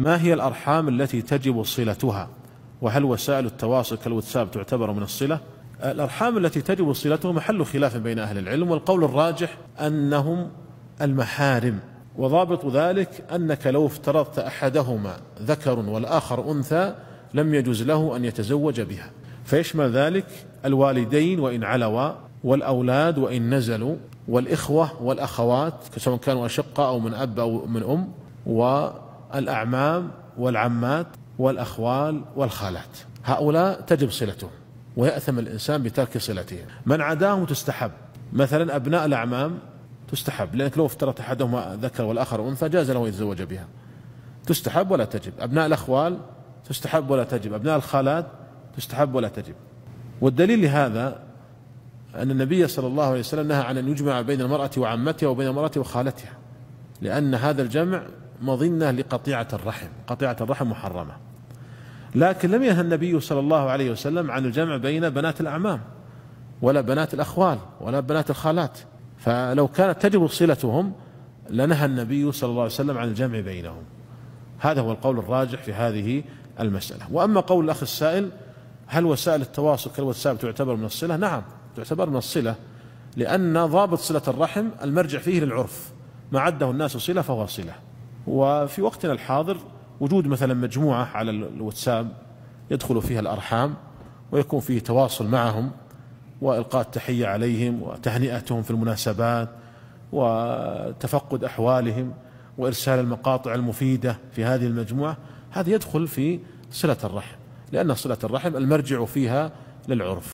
ما هي الأرحام التي تجب صلتها وهل وسائل التواصل كالواتساب تعتبر من الصلة الأرحام التي تجب صلتها محل خلاف بين أهل العلم والقول الراجح أنهم المحارم وضابط ذلك أنك لو افترضت أحدهما ذكر والآخر أنثى لم يجوز له أن يتزوج بها فيشمل ذلك الوالدين وإن علوا والأولاد وإن نزلوا والإخوة والأخوات سواء كانوا أشقة أو من أب أو من أم و الأعمام والعمات والأخوال والخالات هؤلاء تجب صلتهم ويأثم الإنسان بترك صلتهم من عداهم تستحب مثلا أبناء الأعمام تستحب لأنك لو افترضت أحدهما ذكر والآخر أنثى جاز له يتزوج بها تستحب ولا تجب أبناء الأخوال تستحب ولا تجب أبناء الخالات تستحب ولا تجب والدليل لهذا أن النبي صلى الله عليه وسلم نهى عن أن يجمع بين المرأة وعمتها وبين المرأة وخالتها لأن هذا الجمع مظنة لقطيعة الرحم قطيعة الرحم محرمة لكن لم ينهى النبي صلى الله عليه وسلم عن الجمع بين بنات الأعمام ولا بنات الأخوال ولا بنات الخالات فلو كانت تجب صلتهم لنهى النبي صلى الله عليه وسلم عن الجمع بينهم هذا هو القول الراجح في هذه المسألة وأما قول الأخ السائل هل وسائل التواصل كالواتساب تعتبر من الصلة نعم تعتبر من الصلة لأن ضابط صلة الرحم المرجع فيه للعرف ما عده الناس صلة فهو صلة وفي وقتنا الحاضر وجود مثلا مجموعة على الواتساب يدخل فيها الأرحام ويكون فيه تواصل معهم وإلقاء التحية عليهم وتهنئتهم في المناسبات وتفقد أحوالهم وإرسال المقاطع المفيدة في هذه المجموعة هذا يدخل في صلة الرحم لأن صلة الرحم المرجع فيها للعرف